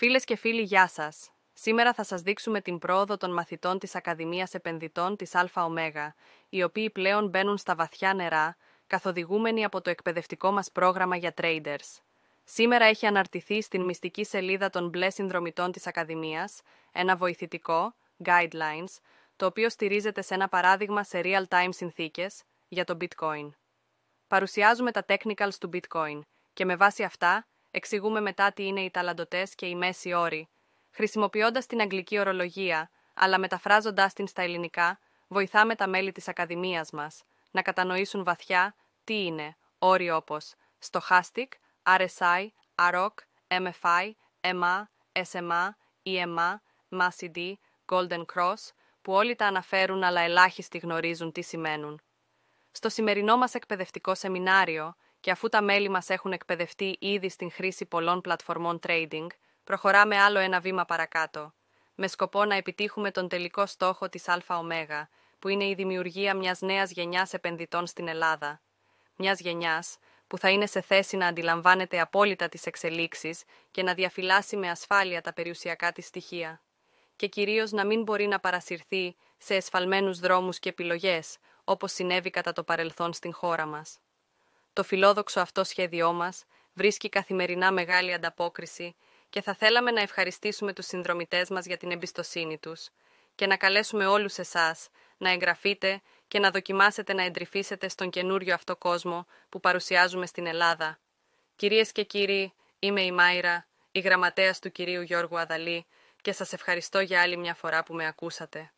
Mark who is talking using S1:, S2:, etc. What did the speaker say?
S1: Φίλες και φίλοι, γεια σας! Σήμερα θα σας δείξουμε την πρόοδο των μαθητών της Ακαδημίας Επενδυτών της ΑΟΜΕΓΑ, οι οποίοι πλέον μπαίνουν στα βαθιά νερά, καθοδηγούμενοι από το εκπαιδευτικό μας πρόγραμμα για traders. Σήμερα έχει αναρτηθεί στην μυστική σελίδα των μπλε συνδρομητών της Ακαδημίας ένα βοηθητικό, guidelines, το οποίο στηρίζεται σε ένα παράδειγμα σε real-time συνθήκες για το bitcoin. Παρουσιάζουμε τα technicals του bitcoin και με βάση αυτά Εξηγούμε μετά τι είναι οι ταλαντοτέ και οι μέσοι όροι. Χρησιμοποιώντας την αγγλική ορολογία, αλλά μεταφράζοντάς την στα ελληνικά, βοηθάμε τα μέλη της Ακαδημίας μας να κατανοήσουν βαθιά τι είναι όροι όπως στοχάστικ, RSI, AROC, MFI, MA, SMA, EMA, MACD, Golden Cross, που όλοι τα αναφέρουν αλλά ελάχιστοι γνωρίζουν τι σημαίνουν. Στο σημερινό μας εκπαιδευτικό σεμινάριο, και αφού τα μέλη μας έχουν εκπαιδευτεί ήδη στην χρήση πολλών πλατφορμών trading, προχωράμε άλλο ένα βήμα παρακάτω, με σκοπό να επιτύχουμε τον τελικό στόχο της ΑΟΜΕΓΑ, που είναι η δημιουργία μιας νέας γενιάς επενδυτών στην Ελλάδα. Μιας γενιάς που θα είναι σε θέση να αντιλαμβάνεται απόλυτα τις εξελίξεις και να διαφυλάσσει με ασφάλεια τα περιουσιακά της στοιχεία. Και κυρίως να μην μπορεί να παρασυρθεί σε εσφαλμένους δρόμους και επιλογές, όπως συνέβη κατά το παρελθόν στην χώρα μας. Το φιλόδοξο αυτό σχέδιό μας βρίσκει καθημερινά μεγάλη ανταπόκριση και θα θέλαμε να ευχαριστήσουμε τους συνδρομητές μας για την εμπιστοσύνη τους και να καλέσουμε όλους εσάς να εγγραφείτε και να δοκιμάσετε να εντρυφήσετε στον καινούριο αυτό κόσμο που παρουσιάζουμε στην Ελλάδα. Κυρίες και κύριοι, είμαι η Μάιρα, η γραμματέας του κυρίου Γιώργου Αδαλή και σας ευχαριστώ για άλλη μια φορά που με ακούσατε.